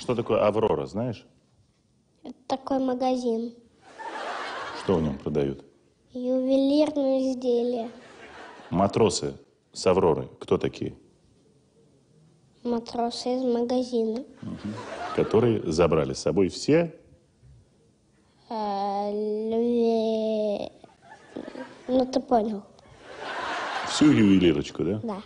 Что такое «Аврора», знаешь? Это такой магазин. Что в нем продают? Ювелирные изделия. Матросы с «Авроры» кто такие? Матросы из магазина. Угу. Которые забрали с собой все? А, Ну, ты понял. Всю ювелирочку, да? Да.